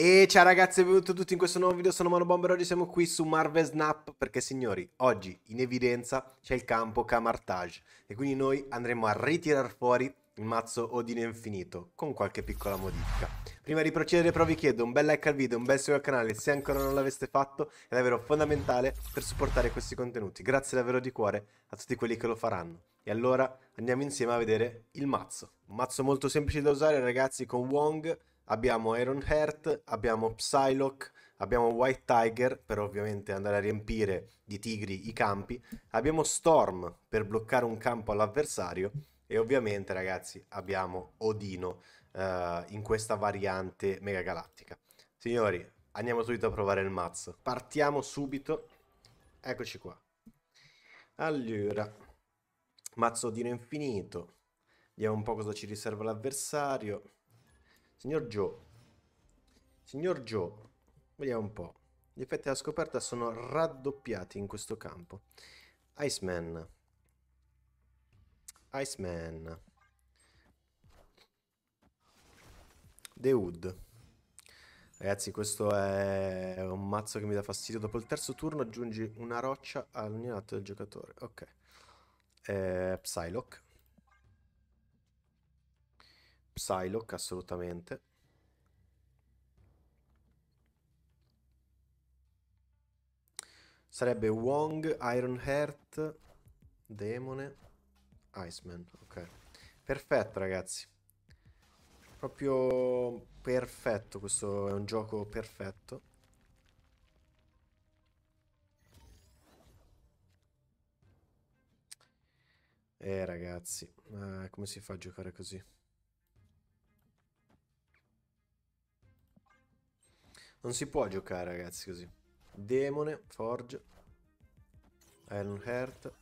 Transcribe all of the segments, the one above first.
E ciao ragazzi, benvenuti a tutti in questo nuovo video, sono Mano Bomber, oggi siamo qui su Marvel Snap perché signori, oggi in evidenza c'è il campo Camartage e quindi noi andremo a ritirare fuori il mazzo Odino Infinito con qualche piccola modifica. Prima di procedere però vi chiedo un bel like al video, un bel seguito al canale se ancora non l'aveste fatto, è davvero fondamentale per supportare questi contenuti. Grazie davvero di cuore a tutti quelli che lo faranno. E allora andiamo insieme a vedere il mazzo. Un mazzo molto semplice da usare ragazzi con Wong, abbiamo Iron Heart, abbiamo Psylocke, abbiamo White Tiger per ovviamente andare a riempire di tigri i campi, abbiamo Storm per bloccare un campo all'avversario e ovviamente ragazzi abbiamo Odino eh, in questa variante mega galattica. Signori, andiamo subito a provare il mazzo. Partiamo subito. Eccoci qua. Allora, mazzo Odino infinito. Vediamo un po' cosa ci riserva l'avversario. Signor Joe. Signor Joe, vediamo un po'. Gli effetti della scoperta sono raddoppiati in questo campo. Iceman. Iceman. The Hood. Ragazzi, questo è un mazzo che mi dà fastidio. Dopo il terzo turno aggiungi una roccia all'ogni lato del giocatore. Ok. Eh, Psylocke. Psylocke assolutamente. Sarebbe Wong, Iron Heart, Demone, Iceman. Ok. Perfetto ragazzi. Proprio perfetto, questo è un gioco perfetto. Eh ragazzi, eh, come si fa a giocare così? Non si può giocare, ragazzi, così. Demone, Forge, Iron Heart.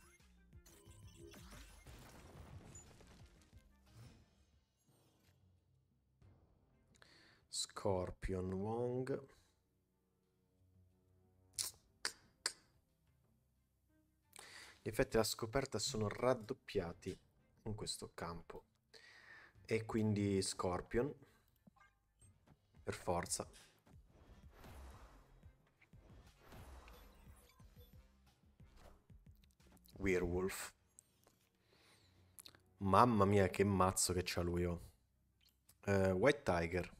Scorpion Wong. Gli effetti della scoperta sono raddoppiati in questo campo. E quindi Scorpion. Per forza. Werewolf. Mamma mia, che mazzo che c'ha lui, oh. Uh, White Tiger.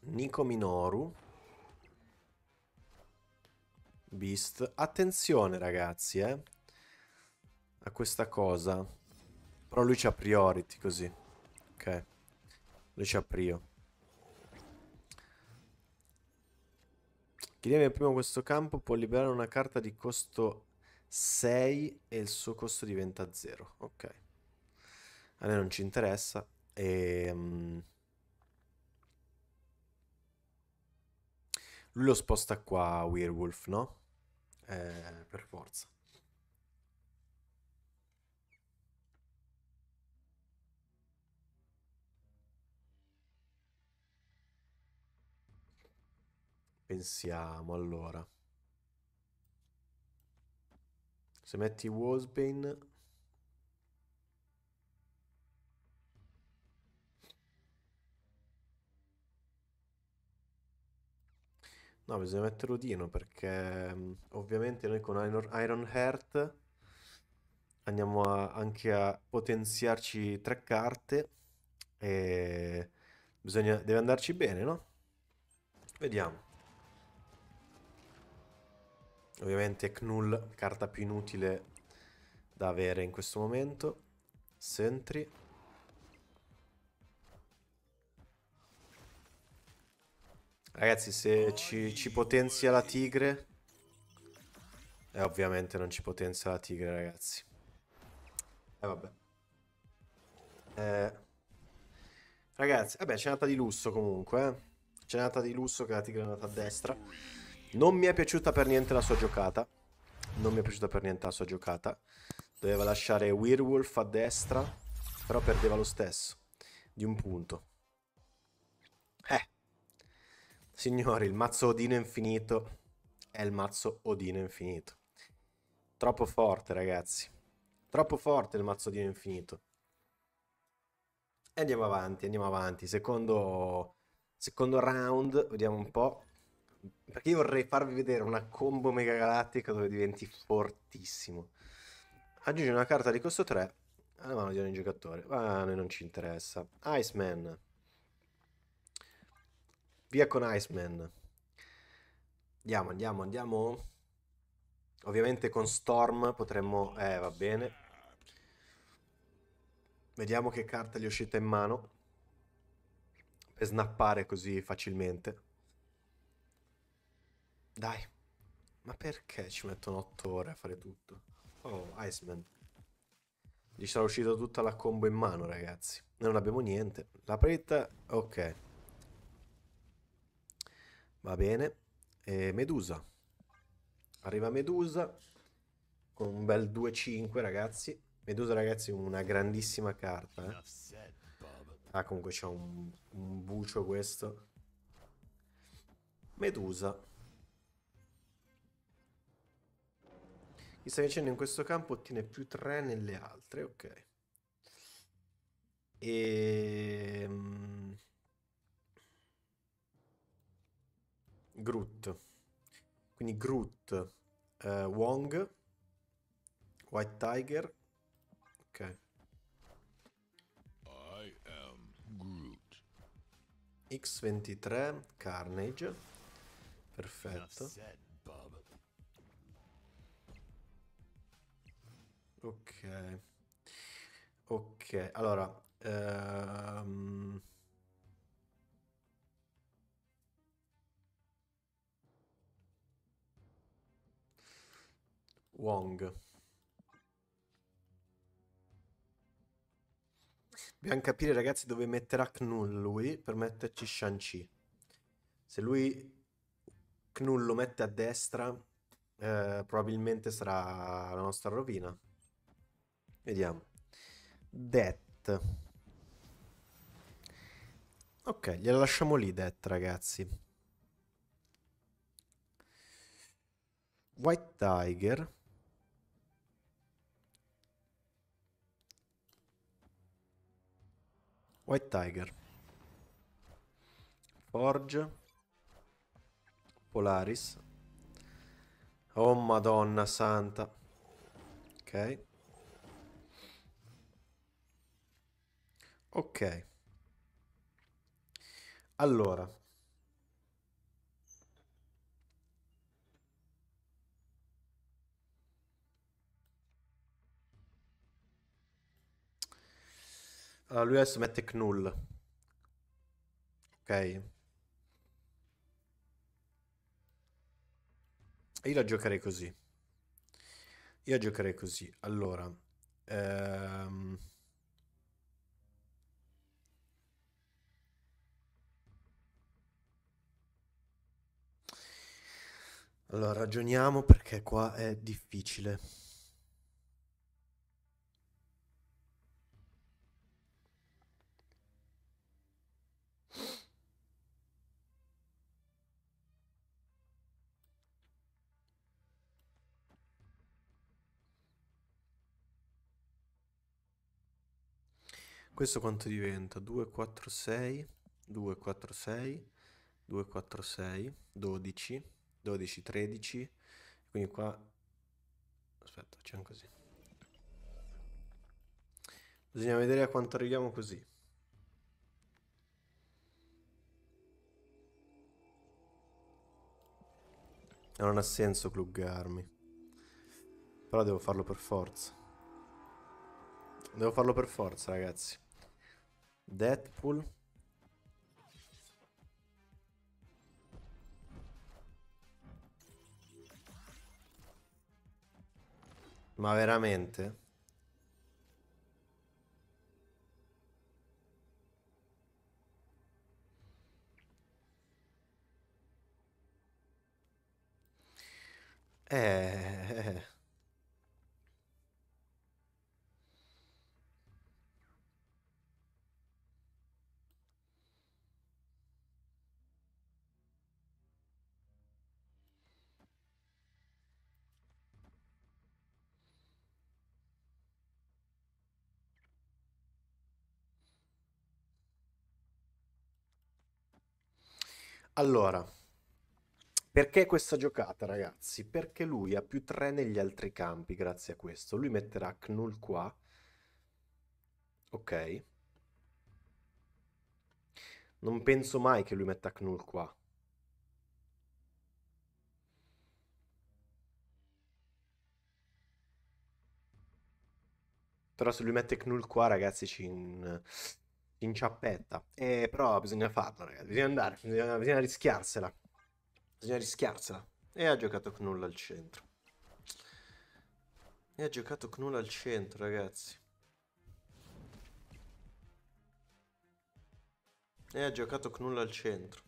Nico Minoru. Beast. Attenzione ragazzi, eh. A questa cosa. Però lui c'ha priority così. Ok. Lo ci aprio. Chi deve prima questo campo può liberare una carta di costo 6 e il suo costo diventa 0. Ok. A noi non ci interessa. E, um, lui lo sposta qua, Werewolf, no? Eh, per forza. Pensiamo allora. Se metti Wolsbane No, bisogna mettere Odino perché mm, ovviamente noi con Iron, Iron Heart andiamo a, anche a potenziarci tre carte e bisogna, deve andarci bene, no? Vediamo. Ovviamente Knull, carta più inutile da avere in questo momento. Sentry. Ragazzi, se ci, ci potenzia la tigre... E eh, ovviamente non ci potenzia la tigre, ragazzi. E eh, vabbè. Eh, ragazzi, vabbè, c'è nata di lusso comunque. Eh. C'è nata di lusso che la tigre è andata a destra. Non mi è piaciuta per niente la sua giocata. Non mi è piaciuta per niente la sua giocata. Doveva lasciare Werewolf a destra, però perdeva lo stesso, di un punto. Eh. Signori, il mazzo Odino infinito è il mazzo Odino infinito. Troppo forte, ragazzi. Troppo forte il mazzo Odino infinito. andiamo avanti, andiamo avanti. Secondo, secondo round, vediamo un po'. Perché io vorrei farvi vedere una combo mega galattica dove diventi fortissimo. Aggiungi una carta di costo 3 alla mano di ogni giocatore. Ma a noi non ci interessa. Iceman. Via con Iceman. Andiamo, andiamo, andiamo. Ovviamente con Storm potremmo... Eh, va bene. Vediamo che carta gli è uscita in mano. Per snappare così facilmente. Dai. Ma perché ci mettono 8 ore a fare tutto? Oh, Iceman. Gli sarà uscita tutta la combo in mano, ragazzi. Non abbiamo niente. La preta, ok. Va bene. E Medusa. Arriva Medusa. Con un bel 2-5, ragazzi. Medusa, ragazzi, una grandissima carta. Eh. Ah, comunque c'è un, un bucio questo. Medusa. Mi stai dicendo in questo campo ottiene più 3 nelle altre, ok. E... Ehm, Groot. Quindi Groot, uh, Wong, White Tiger. Ok. I am Groot. X23, Carnage. Perfetto. Ok. Ok, allora... Ehm... Wong. Dobbiamo capire, ragazzi, dove metterà Knull lui per metterci Shang-Chi. Se lui Knull lo mette a destra, eh, probabilmente sarà la nostra rovina. Vediamo. Det. Ok, gliela lasciamo lì Det, ragazzi. White Tiger. White Tiger. Forge. Polaris. Oh madonna santa. Ok. Ok. Allora. Allora lui adesso mette Knull. Ok. io la giocherei così. Io la giocherei così. Allora. Ehm... Allora, ragioniamo perché qua è difficile. Questo quanto diventa? 2, 4, 6, 2, 4, 6, 2, 4, 6, 12. 12, 13, quindi qua, aspetta, facciamo così. Bisogna vedere a quanto arriviamo così. Eh, non ha senso cluggarmi. Però devo farlo per forza. Devo farlo per forza, ragazzi. Deadpool. Ma veramente? Eh... eh, eh. Allora, perché questa giocata, ragazzi? Perché lui ha più 3 negli altri campi, grazie a questo. Lui metterà Knull qua. Ok. Non penso mai che lui metta Knull qua. Però se lui mette Knull qua, ragazzi, ci inciappetta. Eh, però bisogna farlo, ragazzi. Bisogna andare, bisogna, bisogna, rischiarsela. Bisogna rischiarsela. E ha giocato Knull al centro. E ha giocato Knull al centro, ragazzi. E ha giocato Knull al centro.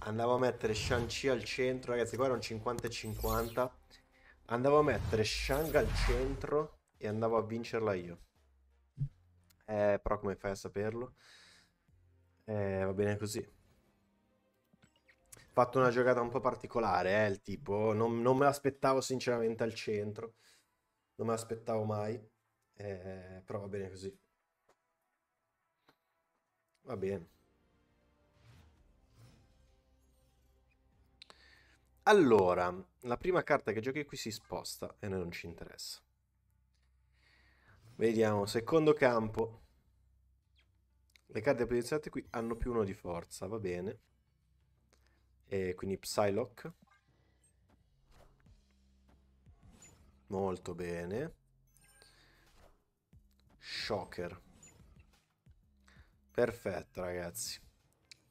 Andavo a mettere Shang-Chi al centro, ragazzi. Qua era un 50 e 50. Andavo a mettere Shang al centro e andavo a vincerla io. Eh, però come fai a saperlo? Eh, va bene così. Fatto una giocata un po' particolare, eh, il tipo. Non, non me l'aspettavo sinceramente al centro. Non me l'aspettavo mai. Eh, però va bene così. Va bene. Allora, la prima carta che giochi qui si sposta e noi non ci interessa. Vediamo, secondo campo. Le carte posizionate qui hanno più uno di forza, va bene. E quindi Psylocke. Molto bene. Shocker. Perfetto, ragazzi.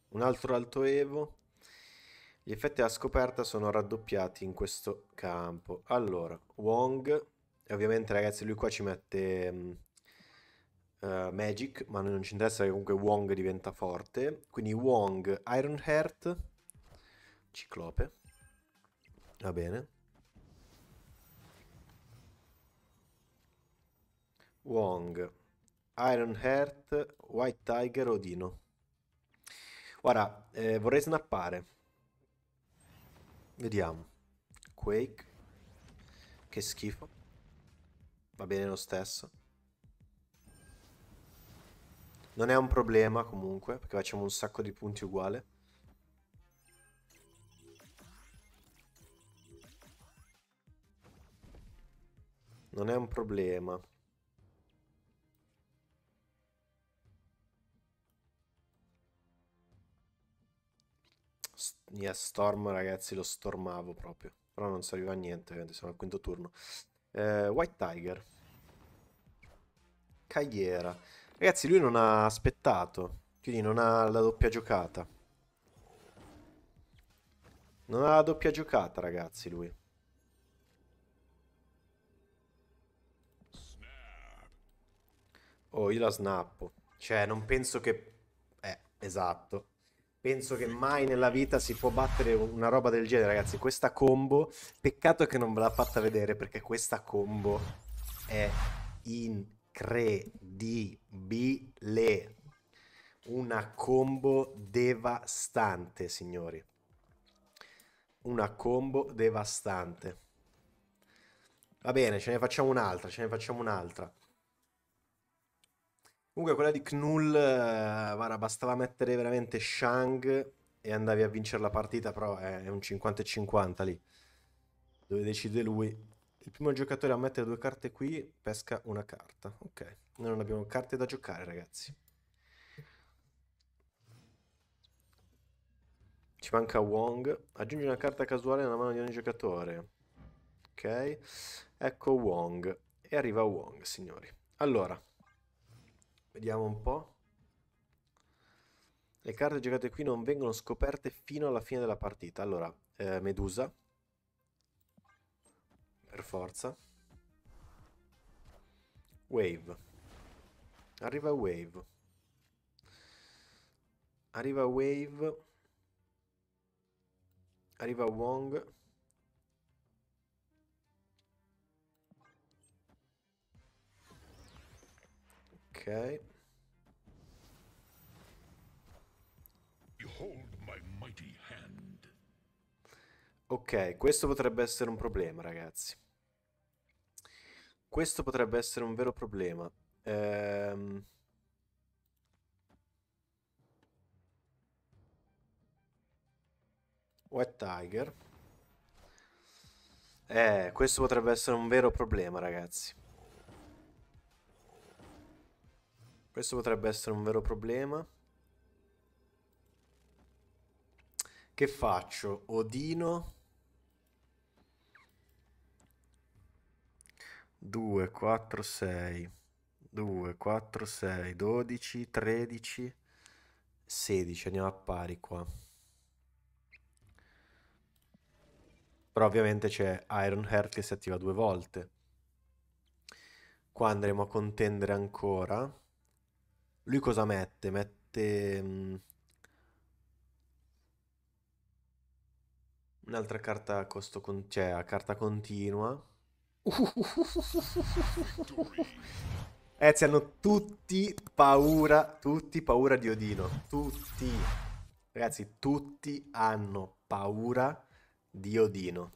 Un altro alto evo. Gli effetti a scoperta sono raddoppiati in questo campo. Allora, Wong ovviamente ragazzi lui qua ci mette uh, Magic, ma non ci interessa che comunque Wong diventa forte. Quindi Wong, Iron Heart, Ciclope. Va bene. Wong, Iron Heart, White Tiger, Odino. Ora, eh, vorrei snappare. Vediamo. Quake. Che schifo va bene lo stesso. Non è un problema comunque, perché facciamo un sacco di punti uguali. Non è un problema. yeah, Storm ragazzi, lo stormavo proprio. Però non serviva a niente, siamo al quinto turno. Eh, White Tiger. Cagliera. Ragazzi, lui non ha aspettato. Quindi non ha la doppia giocata. Non ha la doppia giocata, ragazzi, lui. Oh, io la snappo. Cioè, non penso che... Eh, esatto penso che mai nella vita si può battere una roba del genere, ragazzi. Questa combo, peccato che non ve l'ha fatta vedere perché questa combo è incredibile. Una combo devastante, signori. Una combo devastante. Va bene, ce ne facciamo un'altra, ce ne facciamo un'altra. Comunque quella di Knull, eh, guarda, bastava mettere veramente Shang e andavi a vincere la partita, però è un 50-50 lì, dove decide lui. Il primo giocatore a mettere due carte qui pesca una carta. Ok, noi non abbiamo carte da giocare, ragazzi. Ci manca Wong. Aggiungi una carta casuale nella mano di ogni giocatore. Ok, ecco Wong. E arriva Wong, signori. Allora, Vediamo un po'. Le carte giocate qui non vengono scoperte fino alla fine della partita. Allora, eh, Medusa. Per forza. Wave. Arriva Wave. Arriva Wave. Arriva Wong. Ok. Ok, questo potrebbe essere un problema, ragazzi. Questo potrebbe essere un vero problema. Ehm... Wet Tiger. Eh, questo potrebbe essere un vero problema, ragazzi. Questo potrebbe essere un vero problema. Che faccio? Odino. 2, 4, 6. 2, 4, 6, 12, 13, 16. Andiamo a pari qua. Però ovviamente c'è Iron Heart che si attiva due volte. Qua andremo a contendere ancora. Lui cosa mette? Mette... mh, mm, Un'altra carta a costo con- cioè a carta continua. Eh, hanno tutti paura, tutti paura di Odino, tutti. Ragazzi, tutti hanno paura di Odino.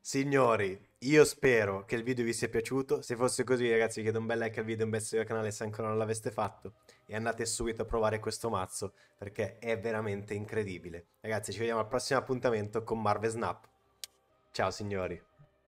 Signori, io spero che il video vi sia piaciuto, se fosse così ragazzi vi chiedo un bel like al video, un bel seguito al canale se ancora non l'aveste fatto e andate subito a provare questo mazzo perché è veramente incredibile. Ragazzi ci vediamo al prossimo appuntamento con Marvel Snap. Ciao signori!